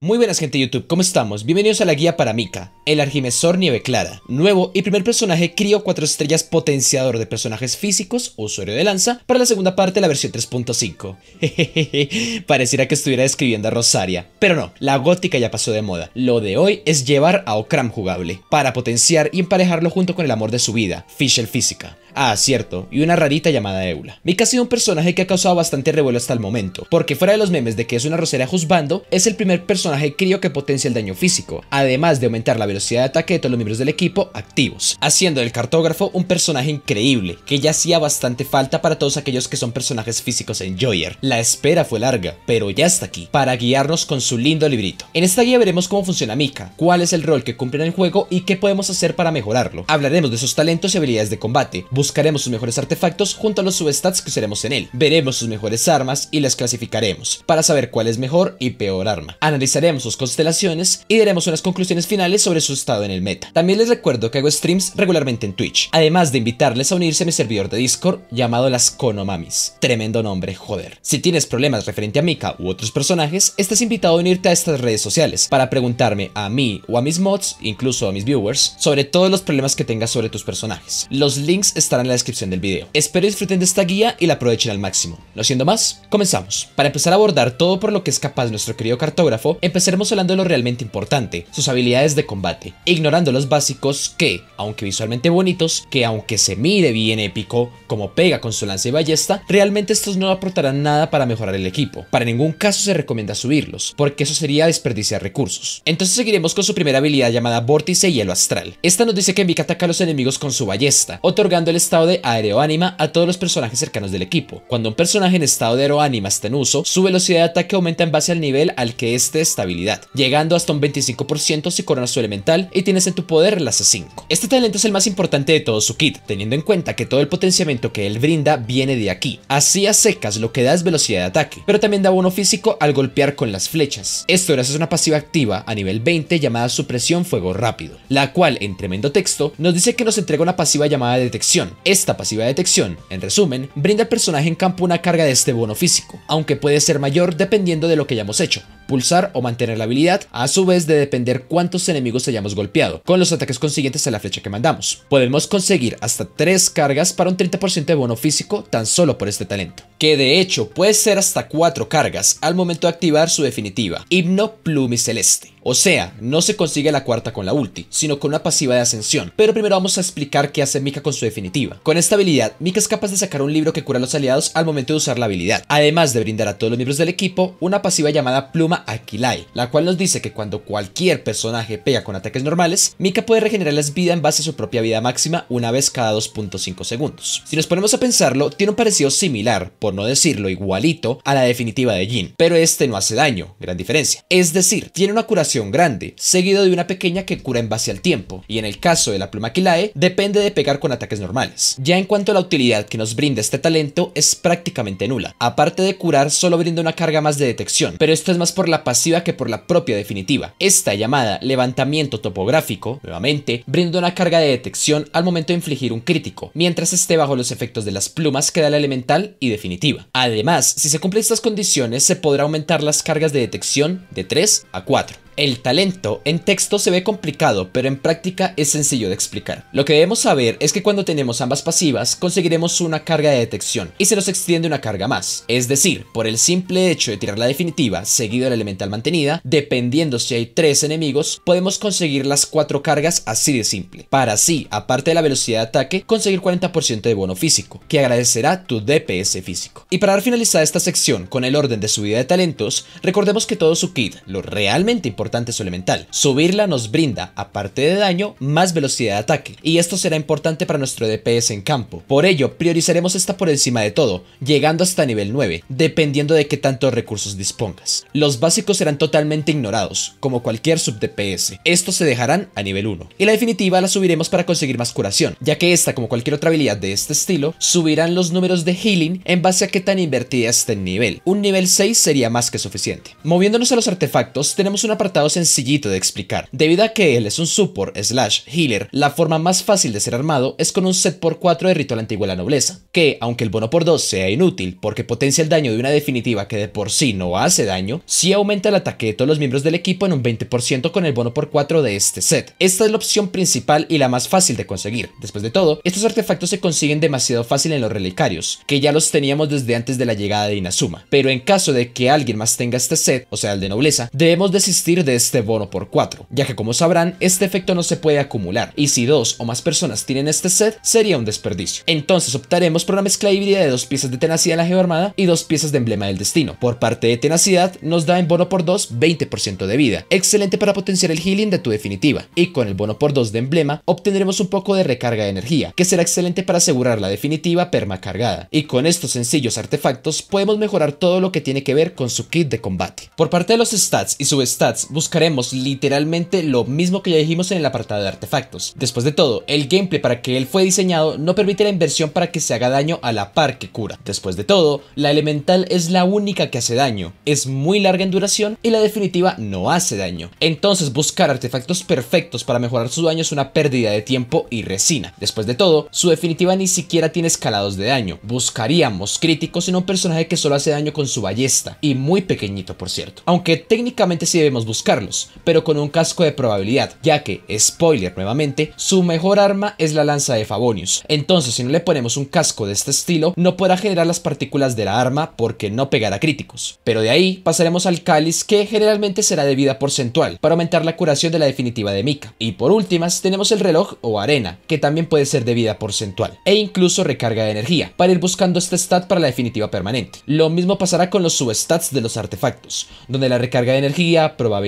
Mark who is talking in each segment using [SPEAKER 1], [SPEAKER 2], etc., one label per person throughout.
[SPEAKER 1] Muy buenas gente de YouTube, ¿cómo estamos? Bienvenidos a la guía para Mika, el Argimesor Nieve Clara. Nuevo y primer personaje Crío 4 estrellas potenciador de personajes físicos, usuario de lanza, para la segunda parte de la versión 3.5. Pareciera que estuviera describiendo a Rosaria, pero no, la gótica ya pasó de moda. Lo de hoy es llevar a Okram jugable, para potenciar y emparejarlo junto con el amor de su vida, Fischl Física. Ah, cierto, y una rarita llamada Eula. Mika ha sido un personaje que ha causado bastante revuelo hasta el momento, porque fuera de los memes de que es una rosera juzbando, es el primer personaje crío que potencia el daño físico, además de aumentar la velocidad de ataque de todos los miembros del equipo activos, haciendo del cartógrafo un personaje increíble, que ya hacía bastante falta para todos aquellos que son personajes físicos en Joyer. La espera fue larga, pero ya está aquí, para guiarnos con su lindo librito. En esta guía veremos cómo funciona Mika, cuál es el rol que cumple en el juego y qué podemos hacer para mejorarlo. Hablaremos de sus talentos y habilidades de combate, Buscaremos sus mejores artefactos junto a los substats que usaremos en él. Veremos sus mejores armas y las clasificaremos para saber cuál es mejor y peor arma. Analizaremos sus constelaciones y daremos unas conclusiones finales sobre su estado en el meta. También les recuerdo que hago streams regularmente en Twitch, además de invitarles a unirse a mi servidor de Discord llamado Las Konomamis. Tremendo nombre, joder. Si tienes problemas referente a Mika u otros personajes, estás invitado a unirte a estas redes sociales para preguntarme a mí o a mis mods, incluso a mis viewers, sobre todos los problemas que tengas sobre tus personajes. Los links están estarán en la descripción del video. Espero disfruten de esta guía y la aprovechen al máximo. No siendo más, comenzamos. Para empezar a abordar todo por lo que es capaz nuestro querido cartógrafo, empezaremos hablando de lo realmente importante, sus habilidades de combate, ignorando los básicos que, aunque visualmente bonitos, que aunque se mide bien épico, como pega con su lanza y ballesta, realmente estos no aportarán nada para mejorar el equipo. Para ningún caso se recomienda subirlos, porque eso sería desperdiciar recursos. Entonces seguiremos con su primera habilidad llamada Vórtice Hielo Astral. Esta nos dice que mi ataca a los enemigos con su ballesta, otorgándole estado de aeroánima a todos los personajes cercanos del equipo. Cuando un personaje en estado de aeroánima está en uso, su velocidad de ataque aumenta en base al nivel al que esté estabilidad, llegando hasta un 25% si coronas su elemental y tienes en tu poder las 5. Este talento es el más importante de todo su kit, teniendo en cuenta que todo el potenciamiento que él brinda viene de aquí. Así a secas lo que da es velocidad de ataque, pero también da bono físico al golpear con las flechas. Esto gracias a una pasiva activa a nivel 20 llamada supresión fuego rápido, la cual en tremendo texto nos dice que nos entrega una pasiva llamada detección esta pasiva detección, en resumen, brinda al personaje en campo una carga de este bono físico, aunque puede ser mayor dependiendo de lo que hayamos hecho, pulsar o mantener la habilidad, a su vez de depender cuántos enemigos hayamos golpeado, con los ataques consiguientes a la flecha que mandamos. Podemos conseguir hasta 3 cargas para un 30% de bono físico tan solo por este talento, que de hecho puede ser hasta 4 cargas al momento de activar su definitiva, Himno celeste. O sea, no se consigue la cuarta con la ulti, sino con una pasiva de ascensión, pero primero vamos a explicar qué hace Mika con su definitiva. Con esta habilidad, Mika es capaz de sacar un libro que cura a los aliados al momento de usar la habilidad, además de brindar a todos los miembros del equipo una pasiva llamada Pluma Aquilae, la cual nos dice que cuando cualquier personaje pega con ataques normales, Mika puede regenerar las vidas en base a su propia vida máxima una vez cada 2.5 segundos. Si nos ponemos a pensarlo, tiene un parecido similar, por no decirlo igualito, a la definitiva de Jin, pero este no hace daño, gran diferencia. Es decir, tiene una curación grande, seguido de una pequeña que cura en base al tiempo, y en el caso de la pluma Aquilae, depende de pegar con ataques normales. Ya en cuanto a la utilidad que nos brinda este talento, es prácticamente nula. Aparte de curar, solo brinda una carga más de detección, pero esto es más por la pasiva que por la propia definitiva. Esta llamada levantamiento topográfico, nuevamente, brinda una carga de detección al momento de infligir un crítico, mientras esté bajo los efectos de las plumas queda la elemental y definitiva. Además, si se cumplen estas condiciones, se podrá aumentar las cargas de detección de 3 a 4. El talento en texto se ve complicado, pero en práctica es sencillo de explicar. Lo que debemos saber es que cuando tenemos ambas pasivas, conseguiremos una carga de detección y se nos extiende una carga más. Es decir, por el simple hecho de tirar la definitiva seguido de la elemental mantenida, dependiendo si hay tres enemigos, podemos conseguir las cuatro cargas así de simple. Para así, aparte de la velocidad de ataque, conseguir 40% de bono físico, que agradecerá tu DPS físico. Y para finalizar esta sección con el orden de subida de talentos, recordemos que todo su kit, lo realmente importante elemental. Subirla nos brinda, aparte de daño, más velocidad de ataque, y esto será importante para nuestro DPS en campo. Por ello, priorizaremos esta por encima de todo, llegando hasta nivel 9, dependiendo de qué tantos recursos dispongas. Los básicos serán totalmente ignorados, como cualquier sub DPS. Estos se dejarán a nivel 1. Y la definitiva la subiremos para conseguir más curación, ya que esta, como cualquier otra habilidad de este estilo, subirán los números de healing en base a qué tan invertida esté el nivel. Un nivel 6 sería más que suficiente. Moviéndonos a los artefactos, tenemos una apartado sencillito de explicar. Debido a que él es un support slash healer, la forma más fácil de ser armado es con un set por 4 de ritual antiguo de la nobleza, que aunque el bono por 2 sea inútil porque potencia el daño de una definitiva que de por sí no hace daño, sí aumenta el ataque de todos los miembros del equipo en un 20% con el bono por 4 de este set. Esta es la opción principal y la más fácil de conseguir. Después de todo, estos artefactos se consiguen demasiado fácil en los relicarios, que ya los teníamos desde antes de la llegada de Inazuma, pero en caso de que alguien más tenga este set, o sea el de nobleza, debemos desistir de este bono por 4, ya que como sabrán, este efecto no se puede acumular, y si dos o más personas tienen este set, sería un desperdicio. Entonces optaremos por mezcla híbrida de dos piezas de tenacidad en la geoarmada y dos piezas de emblema del destino. Por parte de tenacidad, nos da en bono por 2 20% de vida, excelente para potenciar el healing de tu definitiva, y con el bono por 2 de emblema, obtendremos un poco de recarga de energía, que será excelente para asegurar la definitiva permacargada, y con estos sencillos artefactos podemos mejorar todo lo que tiene que ver con su kit de combate. Por parte de los stats y substats buscaremos literalmente lo mismo que ya dijimos en el apartado de artefactos. Después de todo, el gameplay para que él fue diseñado no permite la inversión para que se haga daño a la par que cura. Después de todo, la elemental es la única que hace daño, es muy larga en duración y la definitiva no hace daño. Entonces buscar artefactos perfectos para mejorar su daño es una pérdida de tiempo y resina. Después de todo, su definitiva ni siquiera tiene escalados de daño. Buscaríamos críticos en un personaje que solo hace daño con su ballesta, y muy pequeñito por cierto. Aunque técnicamente sí debemos buscar Carlos, pero con un casco de probabilidad, ya que, spoiler nuevamente, su mejor arma es la lanza de Favonius. Entonces, si no le ponemos un casco de este estilo, no podrá generar las partículas de la arma porque no pegará críticos. Pero de ahí pasaremos al cáliz que generalmente será de vida porcentual, para aumentar la curación de la definitiva de Mika. Y por últimas, tenemos el reloj o arena, que también puede ser de vida porcentual, e incluso recarga de energía, para ir buscando este stat para la definitiva permanente. Lo mismo pasará con los substats de los artefactos, donde la recarga de energía, probablemente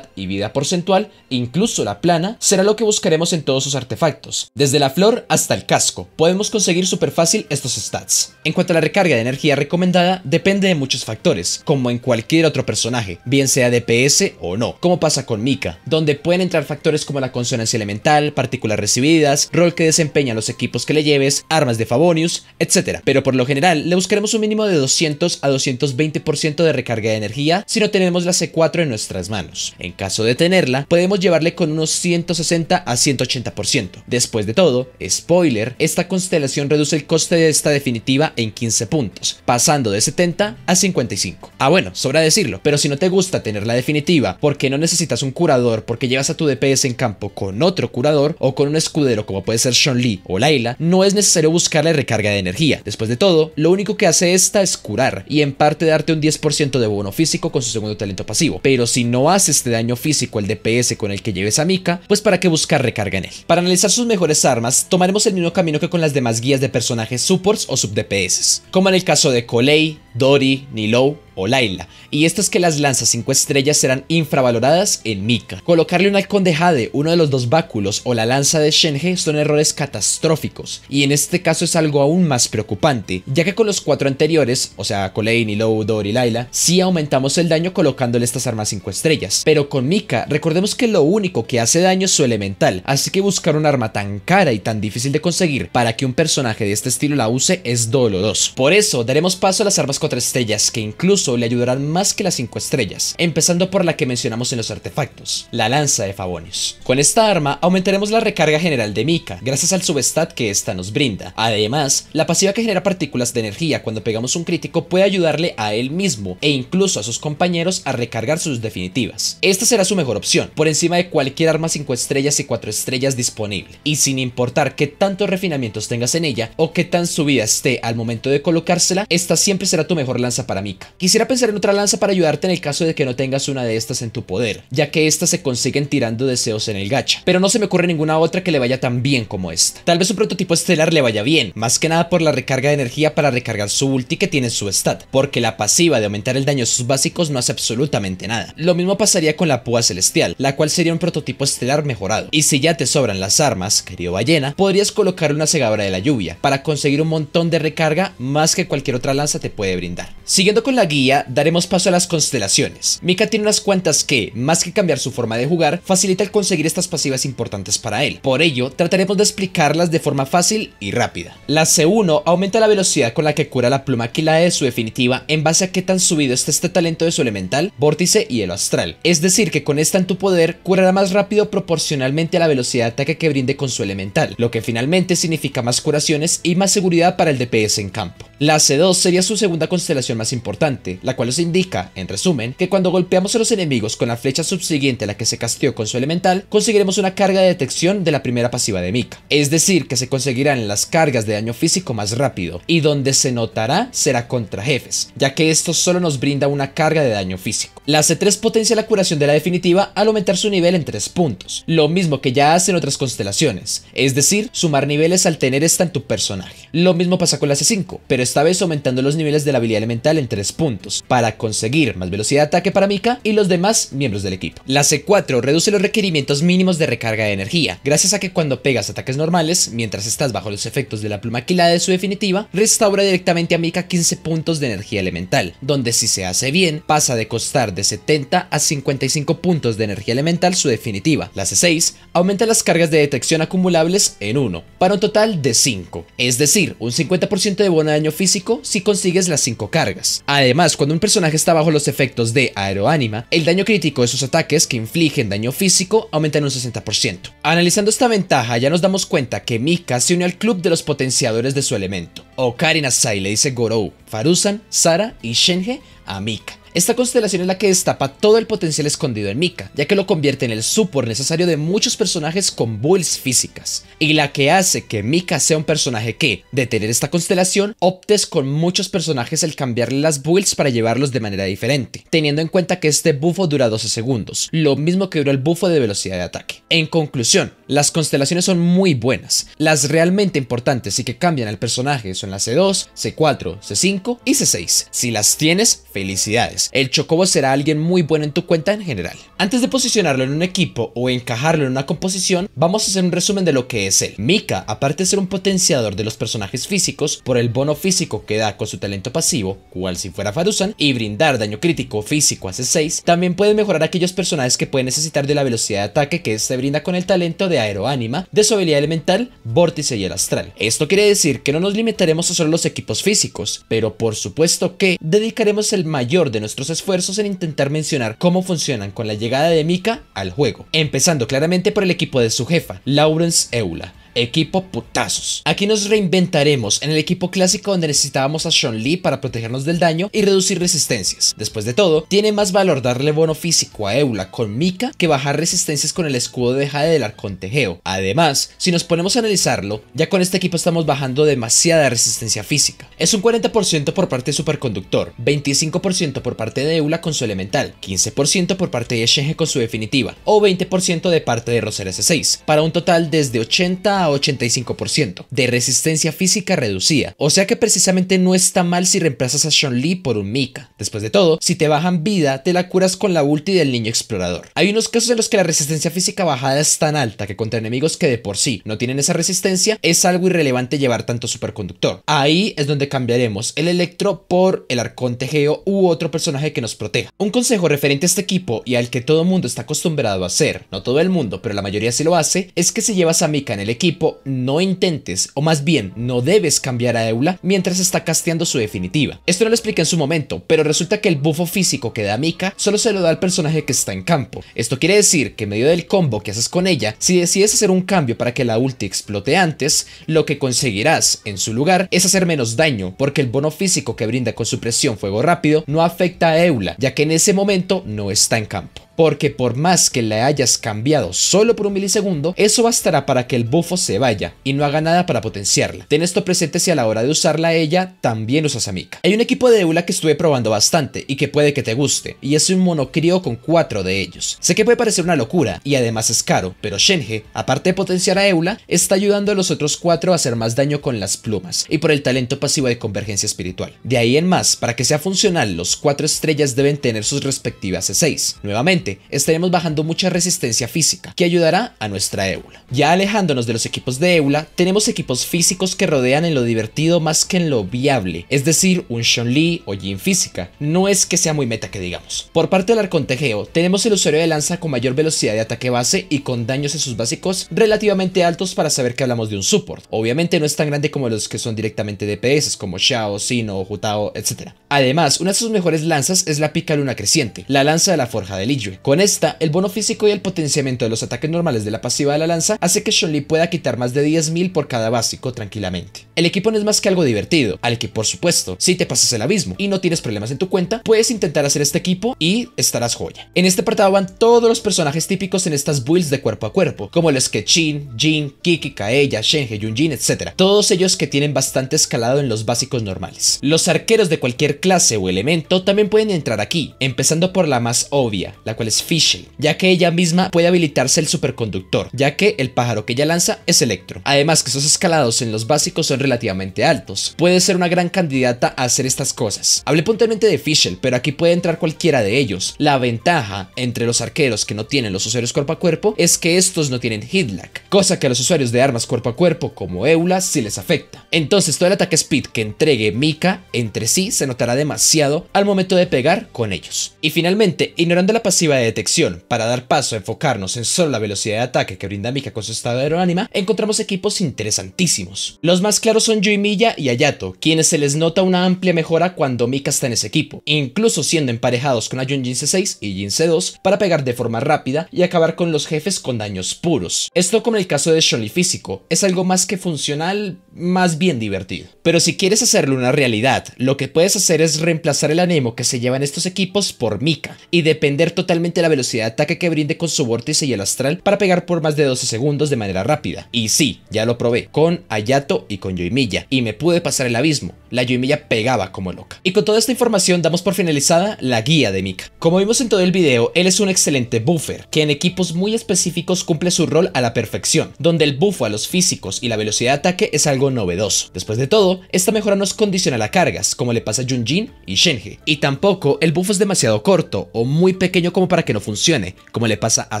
[SPEAKER 1] y vida porcentual, incluso la plana, será lo que buscaremos en todos sus artefactos. Desde la flor hasta el casco, podemos conseguir súper fácil estos stats. En cuanto a la recarga de energía recomendada, depende de muchos factores, como en cualquier otro personaje, bien sea DPS o no, como pasa con Mika, donde pueden entrar factores como la consonancia elemental, partículas recibidas, rol que desempeñan los equipos que le lleves, armas de Favonius, etc. Pero por lo general, le buscaremos un mínimo de 200 a 220% de recarga de energía si no tenemos la C4 en nuestras manos. En caso de tenerla, podemos llevarle con unos 160 a 180%. Después de todo, spoiler, esta constelación reduce el coste de esta definitiva en 15 puntos, pasando de 70 a 55. Ah bueno, sobra decirlo, pero si no te gusta tener la definitiva porque no necesitas un curador, porque llevas a tu DPS en campo con otro curador o con un escudero como puede ser Sean Lee o Layla, no es necesario buscarle recarga de energía. Después de todo, lo único que hace esta es curar y en parte darte un 10% de bono físico con su segundo talento pasivo, pero si no haces este daño físico el DPS con el que lleves a Mika, pues para qué buscar recarga en él. Para analizar sus mejores armas, tomaremos el mismo camino que con las demás guías de personajes supports o sub-DPS, como en el caso de Kolei Dory, Nilou o Laila. Y esto es que las lanzas 5 estrellas serán infravaloradas en Mika. Colocarle un halcón de Jade, uno de los dos báculos o la lanza de Shenhe son errores catastróficos. Y en este caso es algo aún más preocupante, ya que con los cuatro anteriores, o sea, Kolei, Nilou, Dory y Laila, sí aumentamos el daño colocándole estas armas 5 estrellas. Pero con Mika, recordemos que lo único que hace daño es su elemental, así que buscar un arma tan cara y tan difícil de conseguir para que un personaje de este estilo la use es doloroso. Por eso, daremos paso a las armas 4 estrellas que incluso le ayudarán más que las 5 estrellas, empezando por la que mencionamos en los artefactos, la lanza de Favonius. Con esta arma aumentaremos la recarga general de Mika, gracias al subestat que esta nos brinda. Además, la pasiva que genera partículas de energía cuando pegamos un crítico puede ayudarle a él mismo e incluso a sus compañeros a recargar sus definitivas. Esta será su mejor opción, por encima de cualquier arma 5 estrellas y 4 estrellas disponible, y sin importar qué tantos refinamientos tengas en ella o qué tan subida esté al momento de colocársela, esta siempre será tu mejor lanza para Mika. Quisiera pensar en otra lanza para ayudarte en el caso de que no tengas una de estas en tu poder, ya que estas se consiguen tirando deseos en el gacha, pero no se me ocurre ninguna otra que le vaya tan bien como esta. Tal vez un prototipo estelar le vaya bien, más que nada por la recarga de energía para recargar su ulti que tiene su stat, porque la pasiva de aumentar el daño a sus básicos no hace absolutamente nada. Lo mismo pasaría con la púa celestial, la cual sería un prototipo estelar mejorado. Y si ya te sobran las armas, querido ballena, podrías colocar una cegadora de la lluvia para conseguir un montón de recarga más que cualquier otra lanza te puede brindar. Siguiendo con la guía, daremos paso a las constelaciones. Mika tiene unas cuantas que, más que cambiar su forma de jugar, facilita el conseguir estas pasivas importantes para él. Por ello, trataremos de explicarlas de forma fácil y rápida. La C1 aumenta la velocidad con la que cura la pluma la de su definitiva en base a qué tan subido está este talento de su elemental, vórtice y hielo astral. Es decir, que con esta en tu poder, curará más rápido proporcionalmente a la velocidad de ataque que brinde con su elemental, lo que finalmente significa más curaciones y más seguridad para el DPS en campo. La C2 sería su segunda constelación más importante, la cual nos indica, en resumen, que cuando golpeamos a los enemigos con la flecha subsiguiente a la que se casteó con su elemental, conseguiremos una carga de detección de la primera pasiva de Mika. Es decir, que se conseguirán las cargas de daño físico más rápido, y donde se notará será contra jefes, ya que esto solo nos brinda una carga de daño físico. La C3 potencia la curación de la definitiva al aumentar su nivel en 3 puntos, lo mismo que ya hacen otras constelaciones, es decir, sumar niveles al tener esta en tu personaje. Lo mismo pasa con la C5, pero esta vez aumentando los niveles de la habilidad elemental en 3 puntos, para conseguir más velocidad de ataque para Mika y los demás miembros del equipo. La C4 reduce los requerimientos mínimos de recarga de energía, gracias a que cuando pegas ataques normales, mientras estás bajo los efectos de la pluma quilada de su definitiva, restaura directamente a Mika 15 puntos de energía elemental, donde si se hace bien, pasa de costar de 70 a 55 puntos de energía elemental su definitiva. La C6 aumenta las cargas de detección acumulables en 1, para un total de 5, es decir, un 50% de bono daño físico si consigues las 5 cargas. Además, cuando un personaje está bajo los efectos de aeroánima, el daño crítico de sus ataques que infligen daño físico aumenta en un 60%. Analizando esta ventaja, ya nos damos cuenta que Mika se unió al club de los potenciadores de su elemento. Karina Sai le dice Gorou, Farusan, Sara y Shenhe a Mika. Esta constelación es la que destapa todo el potencial escondido en Mika, ya que lo convierte en el support necesario de muchos personajes con builds físicas, y la que hace que Mika sea un personaje que, de tener esta constelación, optes con muchos personajes el cambiarle las builds para llevarlos de manera diferente, teniendo en cuenta que este buffo dura 12 segundos, lo mismo que duró el buffo de velocidad de ataque. En conclusión, las constelaciones son muy buenas, las realmente importantes y que cambian al personaje, en la C2, C4, C5 y C6. Si las tienes, felicidades. El Chocobo será alguien muy bueno en tu cuenta en general. Antes de posicionarlo en un equipo o encajarlo en una composición, vamos a hacer un resumen de lo que es él. Mika, aparte de ser un potenciador de los personajes físicos por el bono físico que da con su talento pasivo, cual si fuera Farusan, y brindar daño crítico físico a C6, también puede mejorar aquellos personajes que pueden necesitar de la velocidad de ataque que este brinda con el talento de Aeroánima, de su habilidad elemental, Vórtice y el Astral. Esto quiere decir que no nos limitaremos solo los equipos físicos, pero por supuesto que dedicaremos el mayor de nuestros esfuerzos en intentar mencionar cómo funcionan con la llegada de Mika al juego, empezando claramente por el equipo de su jefa, Lawrence Eula Equipo putazos. Aquí nos reinventaremos en el equipo clásico donde necesitábamos a Sean Lee para protegernos del daño y reducir resistencias. Después de todo, tiene más valor darle bono físico a Eula con Mika que bajar resistencias con el escudo de Jade del Arcontejeo. Además, si nos ponemos a analizarlo, ya con este equipo estamos bajando demasiada resistencia física. Es un 40% por parte de Superconductor, 25% por parte de Eula con su elemental, 15% por parte de Shenge con su definitiva o 20% de parte de Roser S6, para un total desde 80 a 85%, de resistencia física reducida, o sea que precisamente no está mal si reemplazas a Sean Lee por un Mika. Después de todo, si te bajan vida, te la curas con la ulti del niño explorador. Hay unos casos en los que la resistencia física bajada es tan alta que contra enemigos que de por sí no tienen esa resistencia, es algo irrelevante llevar tanto superconductor. Ahí es donde cambiaremos el Electro por el Arconte Geo u otro personaje que nos proteja. Un consejo referente a este equipo y al que todo mundo está acostumbrado a hacer, no todo el mundo, pero la mayoría sí lo hace, es que si llevas a Mika en el equipo, no intentes, o más bien, no debes cambiar a Eula mientras está casteando su definitiva. Esto no lo explica en su momento, pero resulta que el buffo físico que da Mika solo se lo da al personaje que está en campo. Esto quiere decir que en medio del combo que haces con ella, si decides hacer un cambio para que la ulti explote antes, lo que conseguirás, en su lugar, es hacer menos daño, porque el bono físico que brinda con su presión fuego rápido no afecta a Eula, ya que en ese momento no está en campo porque por más que la hayas cambiado solo por un milisegundo, eso bastará para que el bufo se vaya y no haga nada para potenciarla. Ten esto presente si a la hora de usarla ella también usas a Mika. Hay un equipo de Eula que estuve probando bastante y que puede que te guste, y es un monocrío con cuatro de ellos. Sé que puede parecer una locura y además es caro, pero Shenhe, aparte de potenciar a Eula, está ayudando a los otros cuatro a hacer más daño con las plumas y por el talento pasivo de convergencia espiritual. De ahí en más, para que sea funcional, los cuatro estrellas deben tener sus respectivas E6. Nuevamente, estaremos bajando mucha resistencia física, que ayudará a nuestra éula. Ya alejándonos de los equipos de éula, tenemos equipos físicos que rodean en lo divertido más que en lo viable, es decir, un Lee o Jin física. No es que sea muy meta que digamos. Por parte del arcontejeo, tenemos el usuario de lanza con mayor velocidad de ataque base y con daños en sus básicos relativamente altos para saber que hablamos de un support. Obviamente no es tan grande como los que son directamente DPS, como Xiao, Sino, Jutao, etc. Además, una de sus mejores lanzas es la pica luna creciente, la lanza de la forja de Liyue. Con esta, el bono físico y el potenciamiento de los ataques normales de la pasiva de la lanza hace que Chun-Li pueda quitar más de 10.000 por cada básico tranquilamente. El equipo no es más que algo divertido, al que por supuesto, si te pasas el abismo y no tienes problemas en tu cuenta, puedes intentar hacer este equipo y estarás joya. En este apartado van todos los personajes típicos en estas builds de cuerpo a cuerpo, como los que Chin, Jin, Kiki, Kaella, Shenhe, Yunjin, etc. Todos ellos que tienen bastante escalado en los básicos normales. Los arqueros de cualquier clase o elemento también pueden entrar aquí, empezando por la más obvia, la cual es Fischl, ya que ella misma puede habilitarse el superconductor, ya que el pájaro que ella lanza es Electro. Además que esos escalados en los básicos son relativamente altos. Puede ser una gran candidata a hacer estas cosas. Hablé puntualmente de Fischl, pero aquí puede entrar cualquiera de ellos. La ventaja entre los arqueros que no tienen los usuarios cuerpo a cuerpo es que estos no tienen hitlack, cosa que a los usuarios de armas cuerpo a cuerpo como Eula sí les afecta. Entonces todo el ataque speed que entregue Mika entre sí se notará demasiado al momento de pegar con ellos. Y finalmente, ignorando la pasiva de detección para dar paso a enfocarnos en solo la velocidad de ataque que brinda Mika con su estado de encontramos equipos interesantísimos. Los más claros son Yuimiya y Ayato, quienes se les nota una amplia mejora cuando Mika está en ese equipo, incluso siendo emparejados con Ayun Jin C6 y Jin C2 para pegar de forma rápida y acabar con los jefes con daños puros. Esto como el caso de y físico, es algo más que funcional, más bien divertido. Pero si quieres hacerlo una realidad, lo que puedes hacer es reemplazar el ánimo que se llevan estos equipos por Mika y depender totalmente la velocidad de ataque que brinde con su vórtice y el astral para pegar por más de 12 segundos de manera rápida. Y sí, ya lo probé, con Ayato y con Yoimiya, y me pude pasar el abismo. La Yoimiya pegaba como loca. Y con toda esta información damos por finalizada la guía de Mika. Como vimos en todo el video, él es un excelente buffer, que en equipos muy específicos cumple su rol a la perfección, donde el buffo a los físicos y la velocidad de ataque es algo novedoso. Después de todo, esta mejora nos condiciona a cargas, como le pasa a Junjin y Shenhe, y tampoco el buffo es demasiado corto o muy pequeño como para para que no funcione, como le pasa a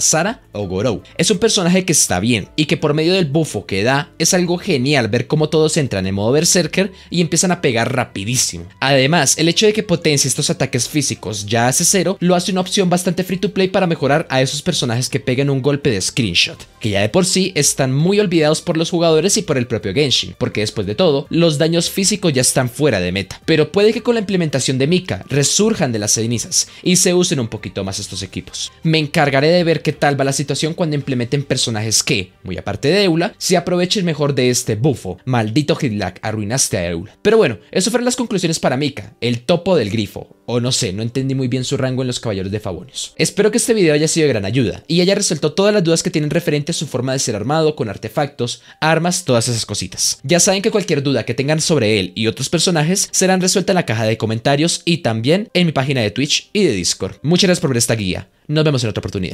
[SPEAKER 1] Sara o Gorou. Es un personaje que está bien y que por medio del bufo que da es algo genial ver cómo todos entran en modo berserker y empiezan a pegar rapidísimo. Además, el hecho de que potencie estos ataques físicos ya hace cero lo hace una opción bastante free to play para mejorar a esos personajes que peguen un golpe de screenshot, que ya de por sí están muy olvidados por los jugadores y por el propio Genshin, porque después de todo, los daños físicos ya están fuera de meta. Pero puede que con la implementación de Mika resurjan de las cenizas y se usen un poquito más estos equipos. Me encargaré de ver qué tal va la situación cuando implementen personajes que, muy aparte de Eula, se aprovechen mejor de este bufo. Maldito Hidlak, arruinaste a Eula. Pero bueno, eso fueron las conclusiones para Mika, el topo del grifo. O no sé, no entendí muy bien su rango en los caballeros de Favonius. Espero que este video haya sido de gran ayuda y haya resuelto todas las dudas que tienen referente a su forma de ser armado, con artefactos, armas, todas esas cositas. Ya saben que cualquier duda que tengan sobre él y otros personajes serán resueltas en la caja de comentarios y también en mi página de Twitch y de Discord. Muchas gracias por ver esta guía. Nos vemos en otra oportunidad.